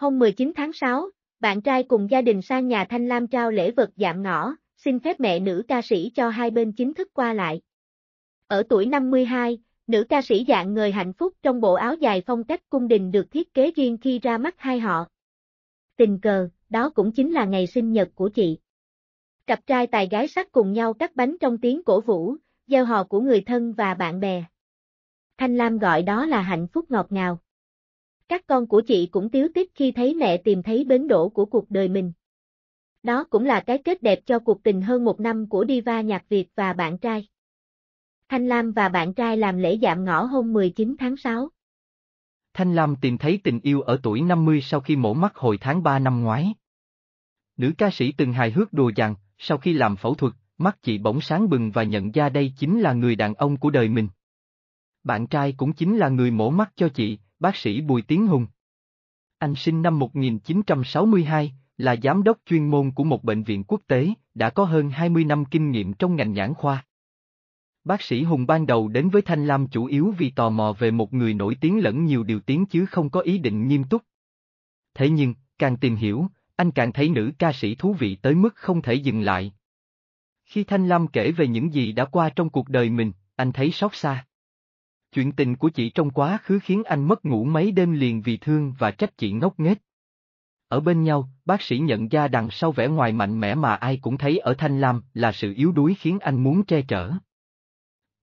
Hôm 19 tháng 6, bạn trai cùng gia đình sang nhà Thanh Lam trao lễ vật dạng ngõ, xin phép mẹ nữ ca sĩ cho hai bên chính thức qua lại. Ở tuổi 52, nữ ca sĩ dạng người hạnh phúc trong bộ áo dài phong cách cung đình được thiết kế riêng khi ra mắt hai họ. Tình cờ, đó cũng chính là ngày sinh nhật của chị. Cặp trai tài gái sắc cùng nhau cắt bánh trong tiếng cổ vũ, gieo hò của người thân và bạn bè. Thanh Lam gọi đó là hạnh phúc ngọt ngào. Các con của chị cũng tiếu tích khi thấy mẹ tìm thấy bến đỗ của cuộc đời mình. Đó cũng là cái kết đẹp cho cuộc tình hơn một năm của diva nhạc Việt và bạn trai. Thanh Lam và bạn trai làm lễ dạm ngõ hôm 19 tháng 6. Thanh Lam tìm thấy tình yêu ở tuổi 50 sau khi mổ mắt hồi tháng 3 năm ngoái. Nữ ca sĩ từng hài hước đùa rằng, sau khi làm phẫu thuật, mắt chị bỗng sáng bừng và nhận ra đây chính là người đàn ông của đời mình. Bạn trai cũng chính là người mổ mắt cho chị, bác sĩ Bùi Tiến Hùng. Anh sinh năm 1962, là giám đốc chuyên môn của một bệnh viện quốc tế, đã có hơn 20 năm kinh nghiệm trong ngành nhãn khoa. Bác sĩ Hùng ban đầu đến với Thanh Lam chủ yếu vì tò mò về một người nổi tiếng lẫn nhiều điều tiếng chứ không có ý định nghiêm túc. Thế nhưng, càng tìm hiểu, anh càng thấy nữ ca sĩ thú vị tới mức không thể dừng lại. Khi Thanh Lam kể về những gì đã qua trong cuộc đời mình, anh thấy xót xa. Chuyện tình của chị trong quá khứ khiến anh mất ngủ mấy đêm liền vì thương và trách chị ngốc nghếch. Ở bên nhau, bác sĩ nhận ra đằng sau vẻ ngoài mạnh mẽ mà ai cũng thấy ở Thanh Lam là sự yếu đuối khiến anh muốn che chở.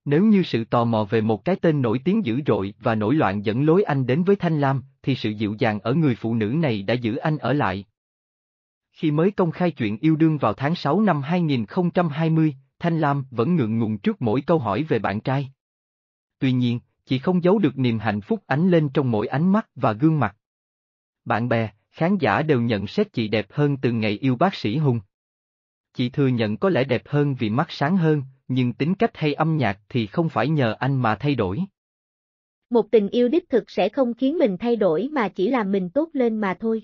Nếu như sự tò mò về một cái tên nổi tiếng dữ dội và nổi loạn dẫn lối anh đến với Thanh Lam, thì sự dịu dàng ở người phụ nữ này đã giữ anh ở lại. Khi mới công khai chuyện yêu đương vào tháng 6 năm 2020, Thanh Lam vẫn ngượng ngùng trước mỗi câu hỏi về bạn trai tuy nhiên, chị không giấu được niềm hạnh phúc ánh lên trong mỗi ánh mắt và gương mặt. Bạn bè, khán giả đều nhận xét chị đẹp hơn từ ngày yêu bác sĩ Hùng. Chị thừa nhận có lẽ đẹp hơn vì mắt sáng hơn, nhưng tính cách hay âm nhạc thì không phải nhờ anh mà thay đổi. Một tình yêu đích thực sẽ không khiến mình thay đổi mà chỉ làm mình tốt lên mà thôi.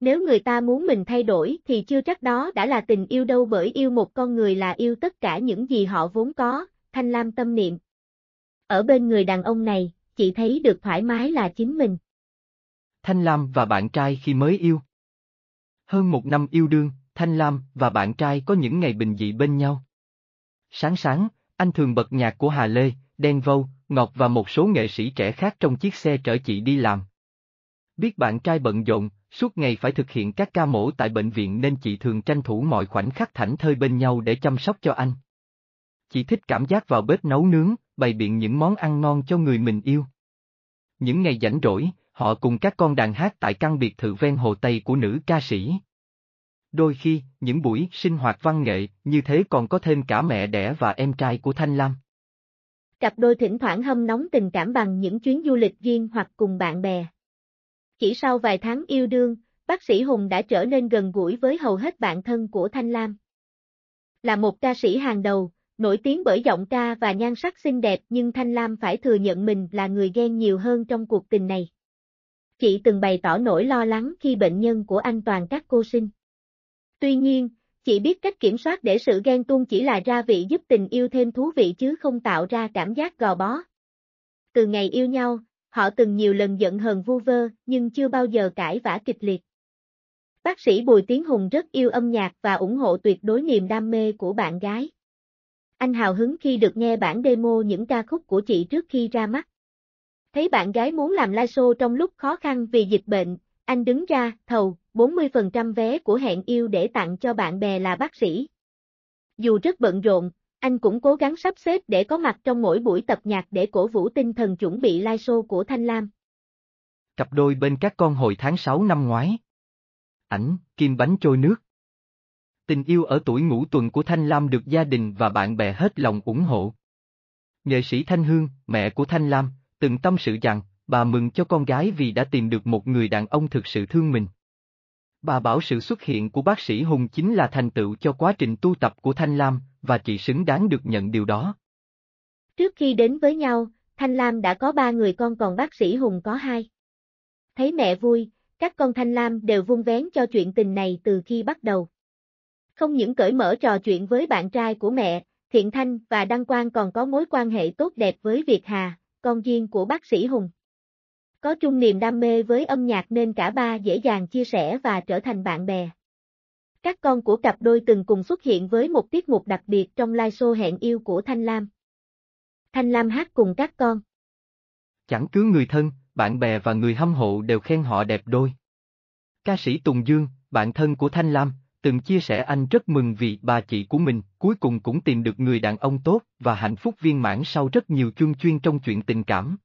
Nếu người ta muốn mình thay đổi thì chưa chắc đó đã là tình yêu đâu bởi yêu một con người là yêu tất cả những gì họ vốn có, thanh lam tâm niệm, ở bên người đàn ông này, chị thấy được thoải mái là chính mình. Thanh Lam và bạn trai khi mới yêu. Hơn một năm yêu đương, Thanh Lam và bạn trai có những ngày bình dị bên nhau. Sáng sáng, anh thường bật nhạc của Hà Lê, Đen Vâu, Ngọc và một số nghệ sĩ trẻ khác trong chiếc xe chở chị đi làm. Biết bạn trai bận rộn, suốt ngày phải thực hiện các ca mổ tại bệnh viện nên chị thường tranh thủ mọi khoảnh khắc thảnh thơi bên nhau để chăm sóc cho anh. Chị thích cảm giác vào bếp nấu nướng, bày biện những món ăn ngon cho người mình yêu. Những ngày rảnh rỗi, họ cùng các con đàn hát tại căn biệt thự ven hồ Tây của nữ ca sĩ. Đôi khi, những buổi sinh hoạt văn nghệ như thế còn có thêm cả mẹ đẻ và em trai của Thanh Lam. Cặp đôi thỉnh thoảng hâm nóng tình cảm bằng những chuyến du lịch riêng hoặc cùng bạn bè. Chỉ sau vài tháng yêu đương, bác sĩ Hùng đã trở nên gần gũi với hầu hết bạn thân của Thanh Lam. Là một ca sĩ hàng đầu, nổi tiếng bởi giọng ca và nhan sắc xinh đẹp nhưng Thanh Lam phải thừa nhận mình là người ghen nhiều hơn trong cuộc tình này. Chị từng bày tỏ nỗi lo lắng khi bệnh nhân của anh toàn các cô sinh. Tuy nhiên, chị biết cách kiểm soát để sự ghen tuông chỉ là ra vị giúp tình yêu thêm thú vị chứ không tạo ra cảm giác gò bó. Từ ngày yêu nhau, họ từng nhiều lần giận hờn vu vơ nhưng chưa bao giờ cãi vã kịch liệt. Bác sĩ Bùi Tiến Hùng rất yêu âm nhạc và ủng hộ tuyệt đối niềm đam mê của bạn gái anh hào hứng khi được nghe bản demo những ca khúc của chị trước khi ra mắt. Thấy bạn gái muốn làm live show trong lúc khó khăn vì dịch bệnh, anh đứng ra, thầu, 40% vé của hẹn yêu để tặng cho bạn bè là bác sĩ. Dù rất bận rộn, anh cũng cố gắng sắp xếp để có mặt trong mỗi buổi tập nhạc để cổ vũ tinh thần chuẩn bị live show của Thanh Lam. Cặp đôi bên các con hồi tháng 6 năm ngoái. Ảnh, Kim Bánh Trôi Nước. Tình yêu ở tuổi ngũ tuần của Thanh Lam được gia đình và bạn bè hết lòng ủng hộ. Nghệ sĩ Thanh Hương, mẹ của Thanh Lam, từng tâm sự rằng, bà mừng cho con gái vì đã tìm được một người đàn ông thực sự thương mình. Bà bảo sự xuất hiện của bác sĩ Hùng chính là thành tựu cho quá trình tu tập của Thanh Lam, và chị xứng đáng được nhận điều đó. Trước khi đến với nhau, Thanh Lam đã có ba người con còn bác sĩ Hùng có hai. Thấy mẹ vui, các con Thanh Lam đều vung vén cho chuyện tình này từ khi bắt đầu. Không những cởi mở trò chuyện với bạn trai của mẹ, Thiện Thanh và Đăng Quang còn có mối quan hệ tốt đẹp với Việt Hà, con riêng của bác sĩ Hùng. Có chung niềm đam mê với âm nhạc nên cả ba dễ dàng chia sẻ và trở thành bạn bè. Các con của cặp đôi từng cùng xuất hiện với một tiết mục đặc biệt trong live show hẹn yêu của Thanh Lam. Thanh Lam hát cùng các con. Chẳng cứ người thân, bạn bè và người hâm mộ đều khen họ đẹp đôi. Ca sĩ Tùng Dương, bạn thân của Thanh Lam, từng chia sẻ anh rất mừng vì bà chị của mình cuối cùng cũng tìm được người đàn ông tốt và hạnh phúc viên mãn sau rất nhiều chương chuyên trong chuyện tình cảm.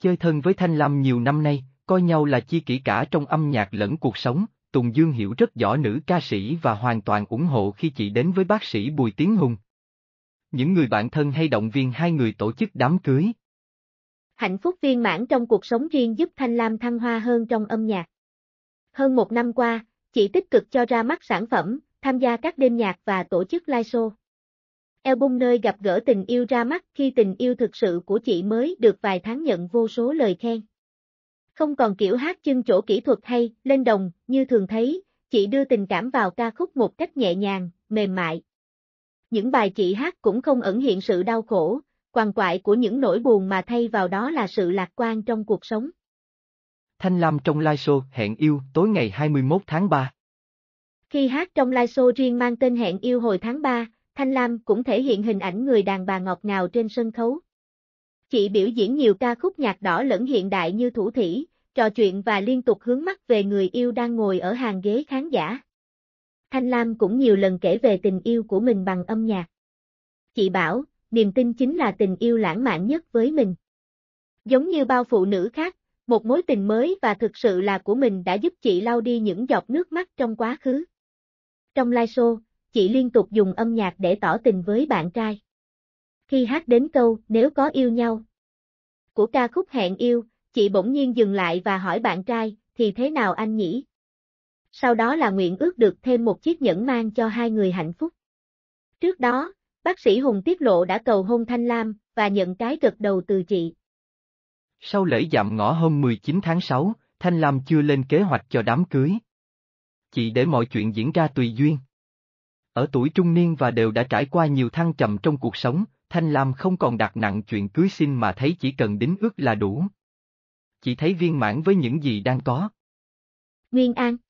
Chơi thân với Thanh Lam nhiều năm nay, coi nhau là chi kỷ cả trong âm nhạc lẫn cuộc sống, Tùng Dương hiểu rất rõ nữ ca sĩ và hoàn toàn ủng hộ khi chị đến với bác sĩ Bùi Tiến Hùng. Những người bạn thân hay động viên hai người tổ chức đám cưới. Hạnh phúc viên mãn trong cuộc sống riêng giúp Thanh Lam thăng hoa hơn trong âm nhạc. Hơn một năm qua, chỉ tích cực cho ra mắt sản phẩm, tham gia các đêm nhạc và tổ chức live show. Album nơi gặp gỡ tình yêu ra mắt khi tình yêu thực sự của chị mới được vài tháng nhận vô số lời khen. Không còn kiểu hát chân chỗ kỹ thuật hay, lên đồng, như thường thấy, chị đưa tình cảm vào ca khúc một cách nhẹ nhàng, mềm mại. Những bài chị hát cũng không ẩn hiện sự đau khổ, quằn quại của những nỗi buồn mà thay vào đó là sự lạc quan trong cuộc sống. Thanh Lam trong live show Hẹn Yêu tối ngày 21 tháng 3. Khi hát trong live show riêng mang tên Hẹn Yêu hồi tháng 3, Thanh Lam cũng thể hiện hình ảnh người đàn bà ngọt ngào trên sân khấu. Chị biểu diễn nhiều ca khúc nhạc đỏ lẫn hiện đại như Thủ Thủy, trò chuyện và liên tục hướng mắt về người yêu đang ngồi ở hàng ghế khán giả. Thanh Lam cũng nhiều lần kể về tình yêu của mình bằng âm nhạc. Chị bảo, niềm tin chính là tình yêu lãng mạn nhất với mình. Giống như bao phụ nữ khác, một mối tình mới và thực sự là của mình đã giúp chị lau đi những giọt nước mắt trong quá khứ. Trong live show, chị liên tục dùng âm nhạc để tỏ tình với bạn trai. Khi hát đến câu Nếu có yêu nhau của ca khúc Hẹn yêu, chị bỗng nhiên dừng lại và hỏi bạn trai, thì thế nào anh nhỉ? Sau đó là nguyện ước được thêm một chiếc nhẫn mang cho hai người hạnh phúc. Trước đó, bác sĩ Hùng tiết lộ đã cầu hôn Thanh Lam và nhận cái gật đầu từ chị. Sau lễ dạm ngõ hôm 19 tháng 6, Thanh Lam chưa lên kế hoạch cho đám cưới. Chỉ để mọi chuyện diễn ra tùy duyên. Ở tuổi trung niên và đều đã trải qua nhiều thăng trầm trong cuộc sống, Thanh Lam không còn đặt nặng chuyện cưới xin mà thấy chỉ cần đính ước là đủ. Chỉ thấy viên mãn với những gì đang có. Nguyên An